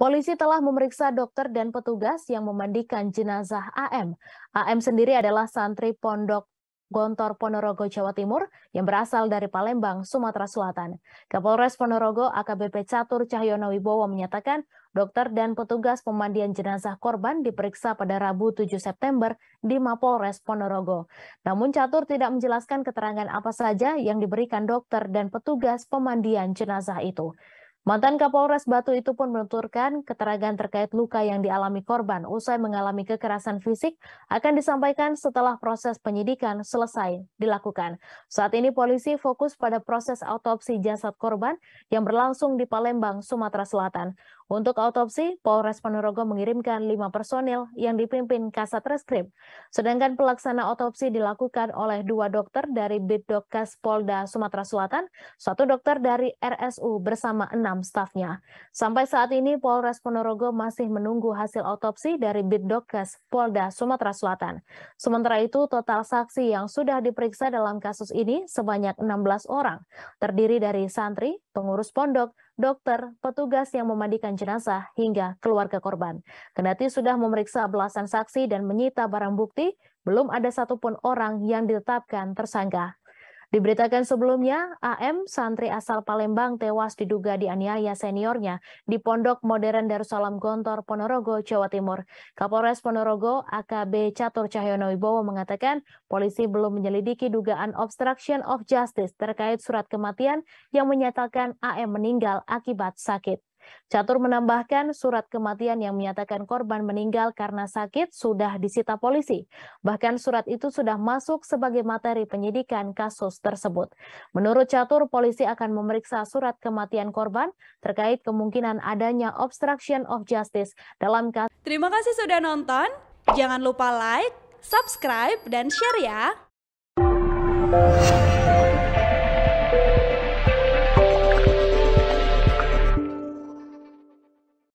Polisi telah memeriksa dokter dan petugas yang memandikan jenazah AM. AM sendiri adalah santri pondok Gontor Ponorogo, Jawa Timur yang berasal dari Palembang, Sumatera Selatan. Kapolres Ponorogo AKBP Catur Cahyono Wibowo menyatakan dokter dan petugas pemandian jenazah korban diperiksa pada Rabu 7 September di Mapolres Ponorogo. Namun Catur tidak menjelaskan keterangan apa saja yang diberikan dokter dan petugas pemandian jenazah itu. Mantan Kapolres Batu itu pun menuturkan keterangan terkait luka yang dialami korban usai mengalami kekerasan fisik akan disampaikan setelah proses penyidikan selesai dilakukan. Saat ini polisi fokus pada proses autopsi jasad korban yang berlangsung di Palembang, Sumatera Selatan. Untuk autopsi, Polres Ponorogo mengirimkan lima personil yang dipimpin Kasat Reskrim. Sedangkan pelaksana autopsi dilakukan oleh dua dokter dari Bidokas Polda Sumatera Selatan, satu dokter dari RSU bersama enam stafnya. Sampai saat ini, Polres Ponorogo masih menunggu hasil autopsi dari Bidokas Polda Sumatera Selatan. Sementara itu, total saksi yang sudah diperiksa dalam kasus ini sebanyak 16 orang, terdiri dari santri, pengurus pondok, dokter, petugas yang memandikan jenazah, hingga keluarga korban. Kendati sudah memeriksa belasan saksi dan menyita barang bukti, belum ada satupun orang yang ditetapkan tersangka Diberitakan sebelumnya, AM santri asal Palembang tewas diduga dianiaya seniornya di Pondok Modern Darussalam Gontor, Ponorogo, Jawa Timur. Kapolres Ponorogo, AKB Catur Cahyono Wibowo mengatakan polisi belum menyelidiki dugaan obstruction of justice terkait surat kematian yang menyatakan AM meninggal akibat sakit. Catur menambahkan surat kematian yang menyatakan korban meninggal karena sakit sudah disita polisi. Bahkan surat itu sudah masuk sebagai materi penyidikan kasus tersebut. Menurut Catur, polisi akan memeriksa surat kematian korban terkait kemungkinan adanya obstruction of justice dalam kasus. Terima kasih sudah nonton. Jangan lupa like, subscribe, dan share ya.